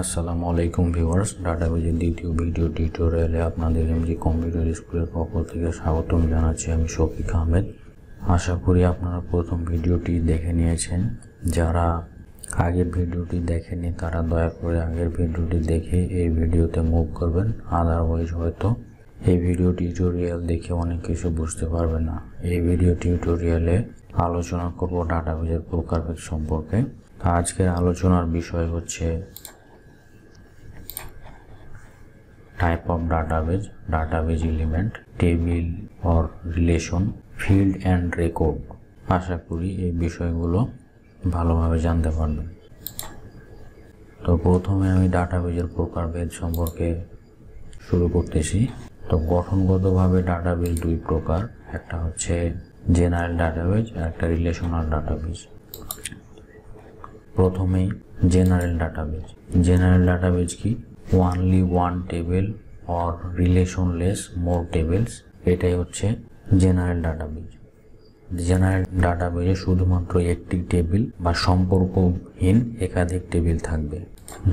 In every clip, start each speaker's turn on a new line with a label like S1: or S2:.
S1: আসসালামু আলাইকুম ভিউয়ার্স ডাটাবেজের দ্বিতীয় ভিডিও টিউটোরিয়ালে আপনাদের এমজি কম্পিউটার স্কুলের পক্ষ থেকে স্বাগতম জানাচ্ছি আমি শফিক আহমেদ আশা করি আপনারা প্রথম ভিডিওটি দেখে নিয়েছেন যারা আগের ভিডিওটি দেখেনি তারা দয়া করে আগের ভিডিওটি দেখে এই ভিডিওতে মুভ করবেন আদারওয়াইজ হয়তো এই ভিডিও টিউটোরিয়াল দেখে অনেক কিছু বুঝতে পারবে না এই ভিডিও টিউটোরিয়ালে আলোচনা করব ডাটাবেজের প্রকারভেদ সম্পর্কে আজকের আলোচনার বিষয় হচ্ছে type of database database element table or relation field and record আশা করি এই বিষয়গুলো ভালোভাবে জানতে পারবেন তো প্রথমে আমি ডাটাবেজের প্রকারভেদ সম্পর্কে শুরু করতেছি তো গঠনগতভাবে ডাটাবেজ দুই প্রকার একটা হচ্ছে জেনারেল ডাটাবেজ একটা রিলেশনাল ডাটাবেজ প্রথমেই জেনারেল ডাটাবেজ জেনারেল ডাটাবেজ কি only one table or relationless more tables এটাই হচ্ছে জেনারেল ডাটাবেজ জেনারেল ডাটাবেজে শুধুমাত্র একটি টেবিল বা সম্পর্কহীন একাধিক টেবিল থাকবে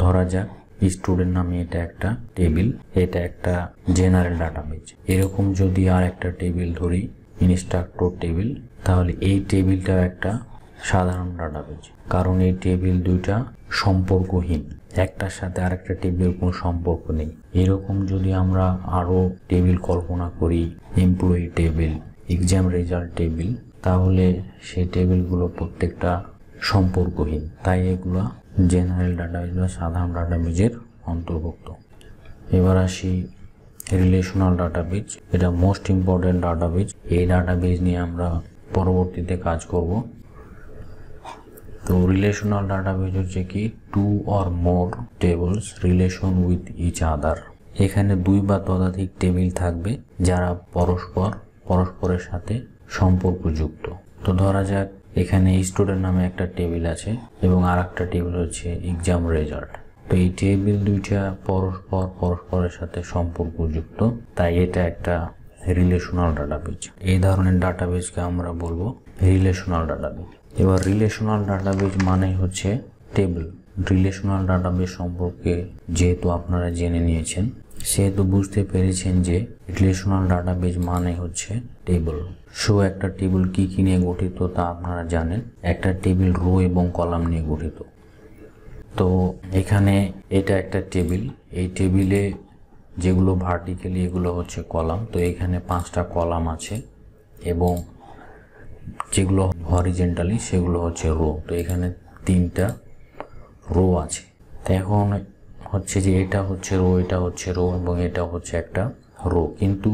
S1: ধরা যাক স্টুডেন্ট নামে এটা একটা টেবিল এটা একটা জেনারেল ডাটাবেজ এরকম যদি আর একটা টেবিল ধরি ইনস্ট্রাক্টর টেবিল তাহলে এই টেবিলটাও একটা সাধারণ ডাটাবেজ কারণ এই টেবিল দুইটা সম্পর্কহীন একটার সাথে আরেকটা টেবিলের কোনো সম্পর্ক নেই এরকম যদি আমরা আরও টেবিল কল্পনা করি employee table exam result table তাহলে সেই টেবিলগুলো প্রত্যেকটা সম্পর্কহীন তাই এগুলো জেনারেল ডাটাবেজ বা সাধারণ ডাটাবেজের অন্তর্ভুক্ত এবার আসি রিলেশনাল ডাটাবেজ এটা মোস্ট ডাটা ডাটাবেজ এই ডাটাবেজ নিয়ে আমরা পরবর্তীতে কাজ করব তো রিলেশনাল ডাটাবেজ হচ্ছে কি two or more tables relation with each other এখানে দুই বা ততোধিক টেবিল থাকবে যারা পরস্পর পরস্পরের সাথে সম্পর্কযুক্ত তো ধরা যাক এখানে স্টুডেন্ট নামে একটা টেবিল আছে এবং আর একটা টেবিল হচ্ছে এক্সাম রেজাল্ট তো এই টেবিল দুইটা পরস্পর পরস্পরের সাথে সম্পর্কযুক্ত তাই এটা একটা রিলেশনাল ডাটাবেজ এই ধরনের ডাটাবেজকে আমরা বলবো রিলেশনাল ডাটাবেজ এবার রিলেশনাল ডাটাবেজ মানেই হচ্ছে টেবিল রিলেশনাল ডাটাবেজ সম্পর্কে যেহেতু আপনারা জেনে নিয়েছেন সেহেতু বুঝতে পেরেছেন যে রিলেশনাল ডাটাবেজ মানে হচ্ছে টেবল সো একটা টেবিল কি কি নিয়ে গঠিত তা আপনারা জানেন একটা টেবিল রো এবং কলাম নিয়ে গঠিত তো এখানে এটা একটা টেবিল এই টেবিলে যেগুলো ভার্টিক্যালি এগুলো হচ্ছে কলাম তো এখানে পাঁচটা কলাম আছে এবং যেগুলো হরিজেন্টালি সেগুলো হচ্ছে রো তো এখানে তিনটা রো আছে তো এখন হচ্ছে যে এটা হচ্ছে রো এটা হচ্ছে রো এবং এটা হচ্ছে একটা রো কিন্তু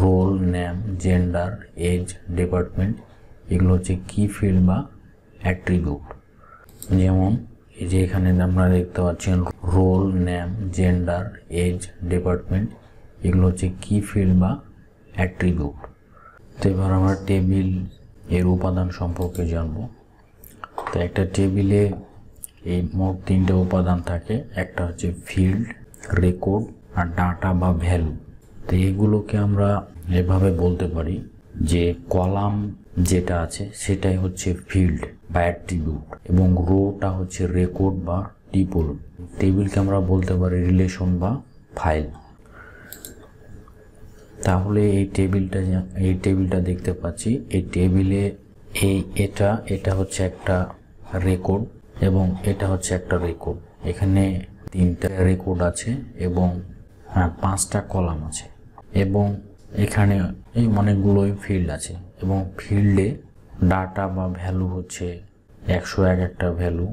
S1: roll name gender age department এগুলো হচ্ছে কি ফিল্ড বা অ্যাট্রিবিউট যেমন এই যে এখানে আপনারা দেখতে পাচ্ছেন roll name gender age department এগুলো হচ্ছে কি ফিল্ড বা অ্যাট্রিবিউট তো এবার আমরা টেবিল এর উপাদান সম্পর্কে জানব তো একটা টেবিলে এই মোট তিনটে উপাদান থাকে একটা হচ্ছে ফিল্ড রেকর্ড আর ডাটা বা ভ্যালু তো এগুলোকে আমরা এভাবে বলতে পারি যে কলাম যেটা আছে সেটাই হচ্ছে ফিল্ড বা অ্যাট্রিবিউট এবং রোটা হচ্ছে রেকর্ড বা টিপল টেবিলকে আমরা বলতে পারি রিলেশন বা ফাইল তাহলে এই টেবিলটা এই টেবিলটা দেখতে পাচ্ছি এই টেবিলে এই এটা এটা হচ্ছে একটা রেকর্ড এবং এটা হচ্ছে একটা রেকর্ড এখানে তিনটা রেকর্ড আছে এবং হ্যাঁ পাঁচটা কলাম আছে এবং এখানে এই অনেকগুলোই ফিল্ড আছে এবং ফিল্ডে ডাটা বা ভ্যালু হচ্ছে একশো এক একটা ভ্যালু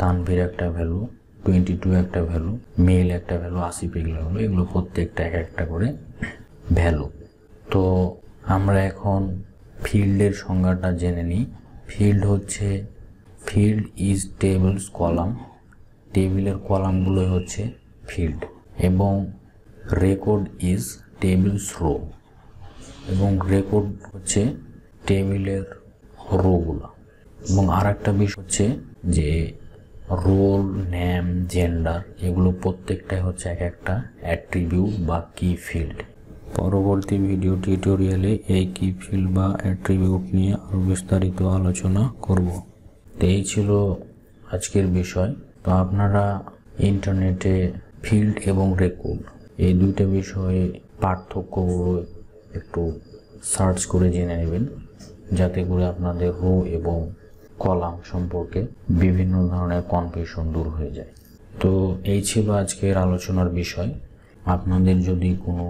S1: তানভীর একটা ভ্যালু টোয়েন্টি টু একটা ভ্যালু মেল একটা ভ্যালু আশি পেগলা ভ্যালু এগুলো প্রত্যেকটা এক একটা করে ভ্যালু তো আমরা এখন ফিল্ডের সংজ্ঞাটা জেনে নিই ফিল্ড হচ্ছে ফিল্ড ইজ টেবলস কলাম টেবিলের কলামগুলোই হচ্ছে ফিল্ড এবং রেকর্ড ইজ টেবিলস রো এবং রেকর্ড হচ্ছে টেবিলের রোগুলো এবং আর একটা বিষয় হচ্ছে যে রোল নেম জেন্ডার এগুলো প্রত্যেকটাই হচ্ছে এক একটা অ্যাট্রিবিউট বা কি ফিল্ড পরবর্তী ভিডিও টিউটোরিয়ালে এই কি ফিল্ড বা অ্যাট্রিবিউট নিয়ে আরও বিস্তারিত আলোচনা করব তো এই ছিল আজকের বিষয় তো আপনারা ইন্টারনেটে ফিল্ড এবং রেকর্ড এই দুইটা বিষয়ে পার্থক্যগুলো একটু সার্চ করে জেনে নেবেন যাতে করে আপনাদের রো এবং কলাম সম্পর্কে বিভিন্ন ধরনের কনফিউশন দূর হয়ে যায় তো এই ছিল আজকের আলোচনার বিষয় আপনাদের যদি কোনো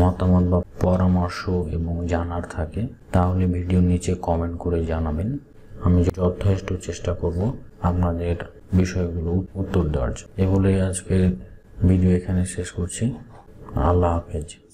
S1: মতামত বা পরামর্শ এবং জানার থাকে তাহলে ভিডিও নিচে কমেন্ট করে জানাবেন আমি যথেষ্ট চেষ্টা করব আপনাদের বিষয়গুলো উত্তর দেওয়ার এ বলে আজকের ভিডিও এখানে শেষ করছি আল্লাহ হাফেজ